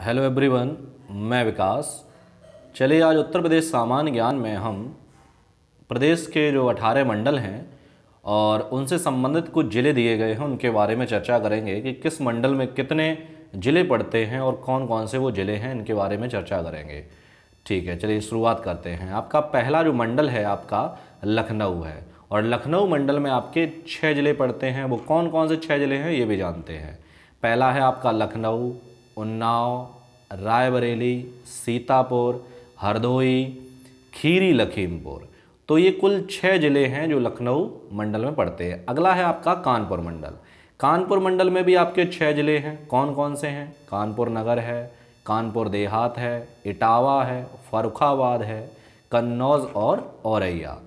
hello everyone मैं विकास चलिए आज उत्तर प्रदेश सामान्य ज्ञान में हम प्रदेश के जो अठारह मंडल हैं और उनसे संबंधित कुछ ज़िले दिए गए हैं उनके बारे में चर्चा करेंगे कि किस मंडल में कितने ज़िले पड़ते हैं और कौन कौन से वो ज़िले हैं इनके बारे में चर्चा करेंगे ठीक है चलिए शुरुआत करते हैं आपका पहला जो मंडल है आपका लखनऊ है और लखनऊ मंडल में आपके छः ज़िले पड़ते हैं वो कौन कौन से छः ज़िले हैं ये भी जानते हैं पहला है आपका लखनऊ उन्नाव रायबरेली सीतापुर हरदोई खीरी लखीमपुर तो ये कुल छः ज़िले हैं जो लखनऊ मंडल में पड़ते हैं अगला है आपका कानपुर मंडल कानपुर मंडल में भी आपके छः ज़िले हैं कौन कौन से हैं कानपुर नगर है कानपुर देहात है इटावा है फरुखाबाद है कन्नौज और औरैया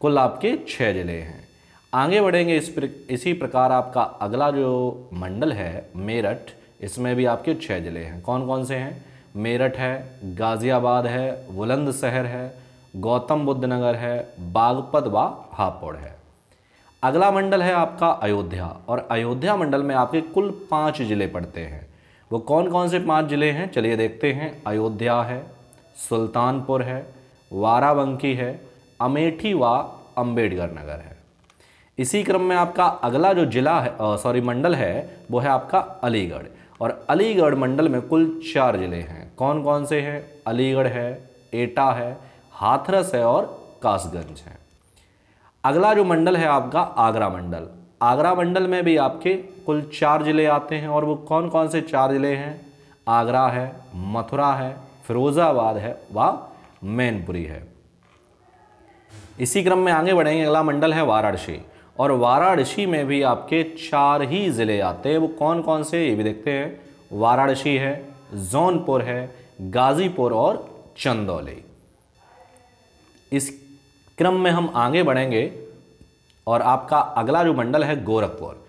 कुल आपके छः ज़िले हैं आगे बढ़ेंगे इस प्र, इसी प्रकार आपका अगला जो मंडल है मेरठ इसमें भी आपके छः ज़िले हैं कौन कौन से हैं मेरठ है गाज़ियाबाद है बुलंदशहर है गौतम बुद्ध नगर है बागपत व हापुड़ है अगला मंडल है आपका अयोध्या और अयोध्या मंडल में आपके कुल पाँच ज़िले पड़ते हैं वो कौन कौन से पाँच ज़िले हैं चलिए देखते हैं अयोध्या है सुल्तानपुर है वाराबंकी है अमेठी व अम्बेडकर नगर है इसी क्रम में आपका अगला जो जिला है सॉरी मंडल है वो है आपका अलीगढ़ और अलीगढ़ मंडल में कुल चार ज़िले हैं कौन कौन से हैं अलीगढ़ है एटा है हाथरस है और कासगंज है अगला जो मंडल है आपका आगरा मंडल आगरा मंडल में भी आपके कुल चार ज़िले आते हैं और वो कौन कौन से चार ज़िले हैं आगरा है मथुरा है फिरोज़ाबाद है व मैनपुरी है इसी क्रम में आगे बढ़ेंगे अगला मंडल है वाराणसी और वाराणसी में भी आपके चार ही ज़िले आते हैं वो कौन कौन से ये भी देखते हैं वाराणसी है जौनपुर है गाज़ीपुर और चंदौली इस क्रम में हम आगे बढ़ेंगे और आपका अगला जो मंडल है गोरखपुर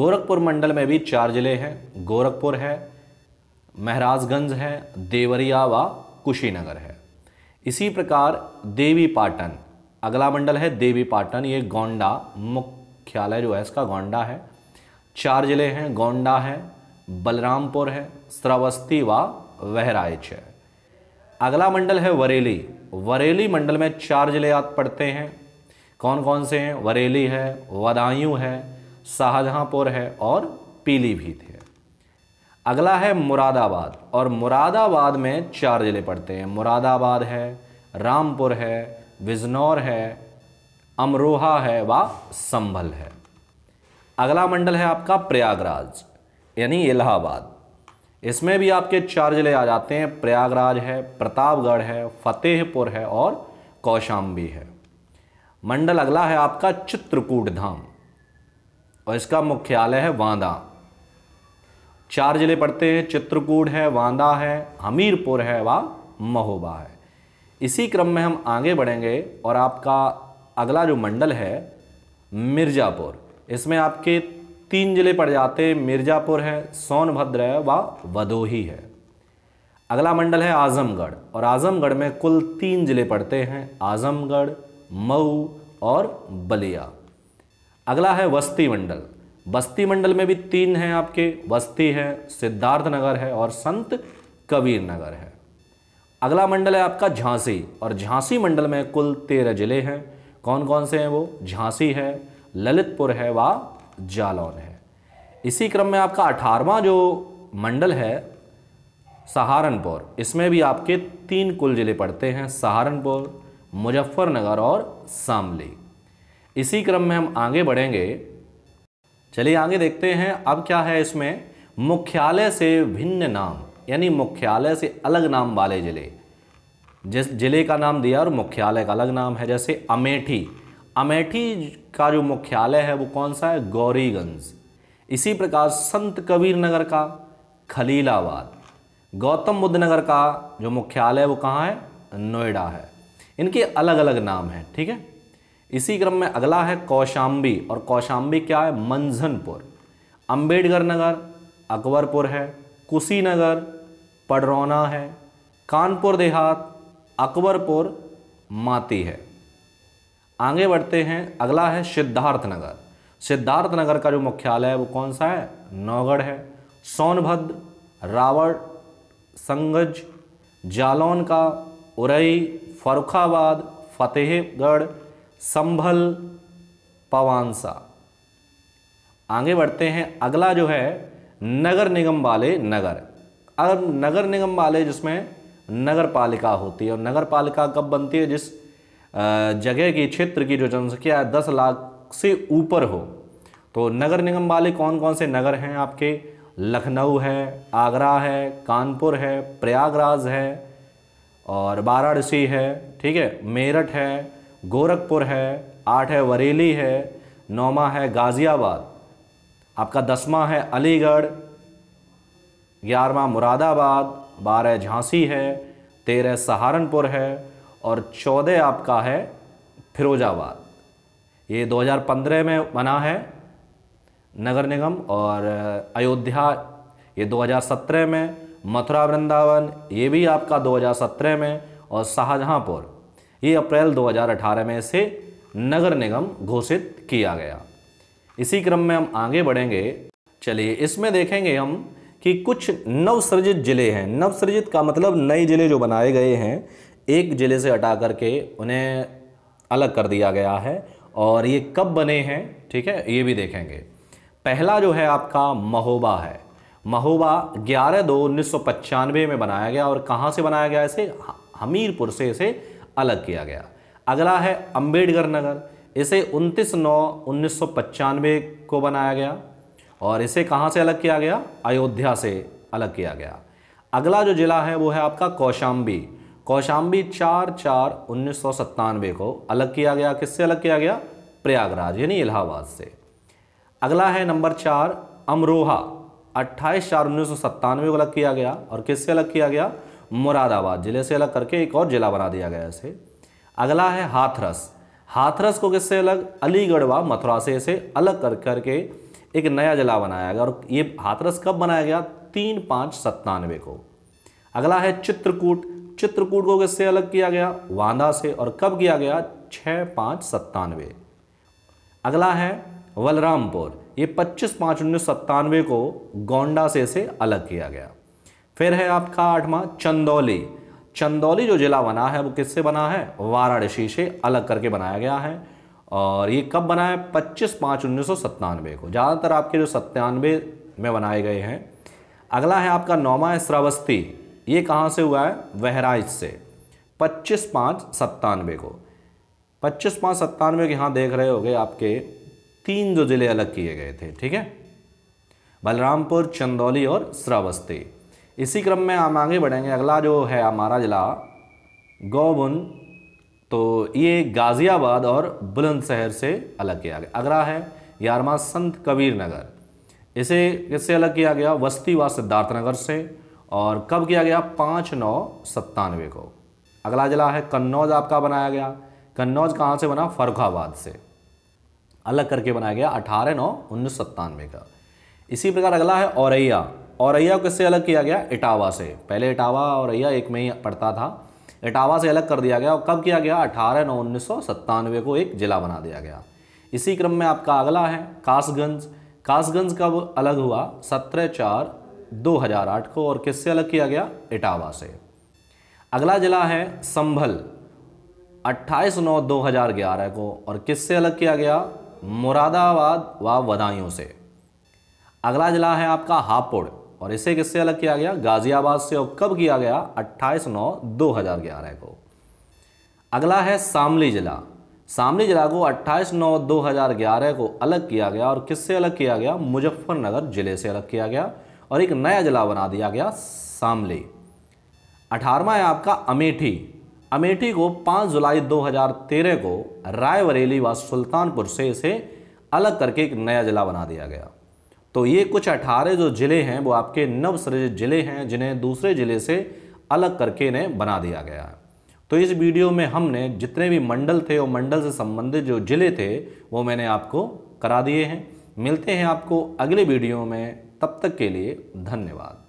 गोरखपुर मंडल में भी चार ज़िले हैं गोरखपुर है महराजगंज है देवरिया व कुशीनगर है इसी प्रकार देवीपाटन अगला मंडल है देवी पाटन ये गोंडा मुख्यालय जो है इसका गोंडा है चार जिले हैं गोंडा है बलरामपुर है श्रावस्ती व बहराइच है अगला मंडल है वरेली वरेली मंडल में चार जिले याद पड़ते हैं कौन कौन से हैं वरेली है वदायूं है शाहजहाँपुर है और पीलीभीत है अगला है मुरादाबाद और मुरादाबाद में चार जिले पड़ते हैं मुरादाबाद है रामपुर है बिजनौर है अमरोहा है व संभल है अगला मंडल है आपका प्रयागराज यानी इलाहाबाद इसमें भी आपके चार जिले आ जाते हैं प्रयागराज है प्रतापगढ़ है फतेहपुर है और कौशाम्बी है मंडल अगला है आपका चित्रकूट धाम और इसका मुख्यालय है वांदा चार जिले पड़ते हैं चित्रकूट है वांदा है हमीरपुर है व महोबा है इसी क्रम में हम आगे बढ़ेंगे और आपका अगला जो मंडल है मिर्ज़ापुर इसमें आपके तीन जिले पड़ जाते हैं मिर्ज़ापुर है सोनभद्र है व वदोही है अगला मंडल है आज़मगढ़ और आज़मगढ़ में कुल तीन जिले पड़ते हैं आज़मगढ़ मऊ और बलिया अगला है वस्ती मंडल बस्ती मंडल में भी तीन हैं आपके वस्ती है सिद्धार्थ नगर है और संत कबीर नगर है अगला मंडल है आपका झांसी और झांसी मंडल में कुल तेरह जिले हैं कौन कौन से हैं वो झांसी है ललितपुर है व जालौन है इसी क्रम में आपका अठारवा जो मंडल है सहारनपुर इसमें भी आपके तीन कुल जिले पड़ते हैं सहारनपुर मुजफ्फरनगर और शामली इसी क्रम में हम आगे बढ़ेंगे चलिए आगे देखते हैं अब क्या है इसमें मुख्यालय से भिन्न नाम यानी मुख्यालय से अलग नाम वाले ज़िले जिस ज़िले का नाम दिया और मुख्यालय का अलग नाम है जैसे अमेठी अमेठी का जो मुख्यालय है वो कौन सा है गौरीगंज इसी प्रकार संत कबीर नगर का खलीलाबाद गौतम बुद्ध नगर का जो मुख्यालय है वो कहाँ है नोएडा है इनके अलग अलग नाम हैं ठीक है इसी क्रम में अगला है कौशाम्बी और कौशाम्बी क्या है मंझनपुर अम्बेडकर नगर अकबरपुर है कुशीनगर पडरौना है कानपुर देहात अकबरपुर माती है आगे बढ़ते हैं अगला है सिद्धार्थ नगर सिद्धार्थ नगर का जो मुख्यालय है वो कौन सा है नौगढ़ है सोनभद्र रावण संगज जालौन का उरई फरुखाबाद फतेहगढ़ संभल पवानसा आगे बढ़ते हैं अगला जो है नगर निगम वाले नगर अगर नगर निगम वाले जिसमें नगर पालिका होती है और नगर पालिका कब बनती है जिस जगह की क्षेत्र की जो जनसंख्या है दस लाख से ऊपर हो तो नगर निगम वाले कौन कौन से नगर हैं आपके लखनऊ है आगरा है कानपुर है प्रयागराज है और वाराणसी है ठीक है मेरठ है गोरखपुर है आठ है बरेली है नौमा है गाज़ियाबाद आपका दसवा है अलीगढ़ ग्यारहवा मुरादाबाद बारह झांसी है तेरह सहारनपुर है और चौदह आपका है फिरोजाबाद ये 2015 में बना है नगर निगम और अयोध्या ये 2017 में मथुरा वृंदावन ये भी आपका 2017 में और शाहजहाँपुर ये अप्रैल 2018 में से नगर निगम घोषित किया गया इसी क्रम में हम आगे बढ़ेंगे चलिए इसमें देखेंगे हम कि कुछ नवसृजित जिले हैं नवसृजित का मतलब नए जिले जो बनाए गए हैं एक जिले से हटा करके उन्हें अलग कर दिया गया है और ये कब बने हैं ठीक है ये भी देखेंगे पहला जो है आपका महोबा है महोबा 11 दो उन्नीस में बनाया गया और कहाँ से बनाया गया इसे हमीरपुर से इसे अलग किया गया अगला है अंबेडकर नगर इसे 29 नौ उन्नीस को बनाया गया और इसे कहाँ से अलग किया गया अयोध्या से अलग किया गया अगला जो जिला है वो है आपका कौशाम्बी कौशाम्बी चार चार उन्नीस को अलग किया गया किससे अलग किया गया प्रयागराज यानी इलाहाबाद से अगला है नंबर चार अमरोहा अट्ठाईस चार उन्नीस को अलग किया गया और किससे अलग किया गया मुरादाबाद जिले से अलग करके एक और जिला बना दिया गया इसे अगला है हाथरस हाथरस को किससे अलग अलीगढ़ व मथुरा से इसे अलग कर करके एक नया जिला बनाया गया और ये हाथरस कब बनाया गया तीन पाँच सत्तानवे को अगला है चित्रकूट चित्रकूट को किससे अलग किया गया वांदा से और कब किया गया छः पाँच सत्तानवे अगला है बलरामपुर ये पच्चीस पाँच उन्नीस सत्तानवे को गोंडा से से अलग किया गया फिर है आपका आठवां चंदौली चंदौली जो जिला बना है वो किससे बना है वाराणसी से अलग करके बनाया गया है और ये कब बना है पच्चीस पाँच उन्नीस को ज़्यादातर आपके जो सत्तानवे में बनाए गए हैं अगला है आपका नौमा श्रावस्ती ये कहाँ से हुआ है वहराइज से पच्चीस पाँच सत्तानवे को पच्चीस पाँच सत्तानवे के यहाँ देख रहे गए आपके तीन जो ज़िले अलग किए गए थे ठीक है बलरामपुर चंदौली और श्रावस्ती इसी क्रम में हम आगे बढ़ेंगे अगला जो है हमारा ज़िला गोबुन तो ये गाज़ियाबाद और बुलंदशहर से अलग किया गया अगला है यारमा संत कबीर नगर इसे किससे अलग किया गया वस्ती व सिद्धार्थ नगर से और कब किया गया पाँच नौ सत्तानवे को अगला जिला है कन्नौज आपका बनाया गया कन्नौज कहाँ से बना फरुखाबाद से अलग करके बनाया गया अठारह नौ उन्नीस सत्तानवे का इसी प्रकार अगला है औरैया औरैया को किससे अलग किया गया इटावा से पहले इटावा औरैया एक में ही पड़ता था इटावा से अलग कर दिया गया और कब किया गया अठारह नौ उन्नीस को एक जिला बना दिया गया इसी क्रम में आपका अगला है कासगंज कासगंज कब अलग हुआ सत्रह चार 2008 को और किससे अलग किया गया इटावा से अगला जिला है संभल 28 नौ 2011 को और किससे अलग किया गया मुरादाबाद व वदायों से अगला जिला है आपका हापुड़ और इसे किससे अलग किया गया गाजियाबाद से और कब किया गया 28 नौ 2011 को अगला है शामली जिला शामली जिला को 28 नौ 2011 को अलग किया गया और किससे अलग किया गया मुजफ्फरनगर जिले से अलग किया गया और एक नया जिला बना दिया गया शामली अठारवा है आपका अमेठी अमेठी को 5 जुलाई 2013 को रायबरेली व सुल्तानपुर से इसे अलग करके एक नया जिला बना दिया गया तो ये कुछ 18 जो ज़िले हैं वो आपके नवसृजित ज़िले हैं जिन्हें दूसरे ज़िले से अलग करके इन्हें बना दिया गया है तो इस वीडियो में हमने जितने भी मंडल थे और मंडल से संबंधित जो ज़िले थे वो मैंने आपको करा दिए हैं मिलते हैं आपको अगले वीडियो में तब तक के लिए धन्यवाद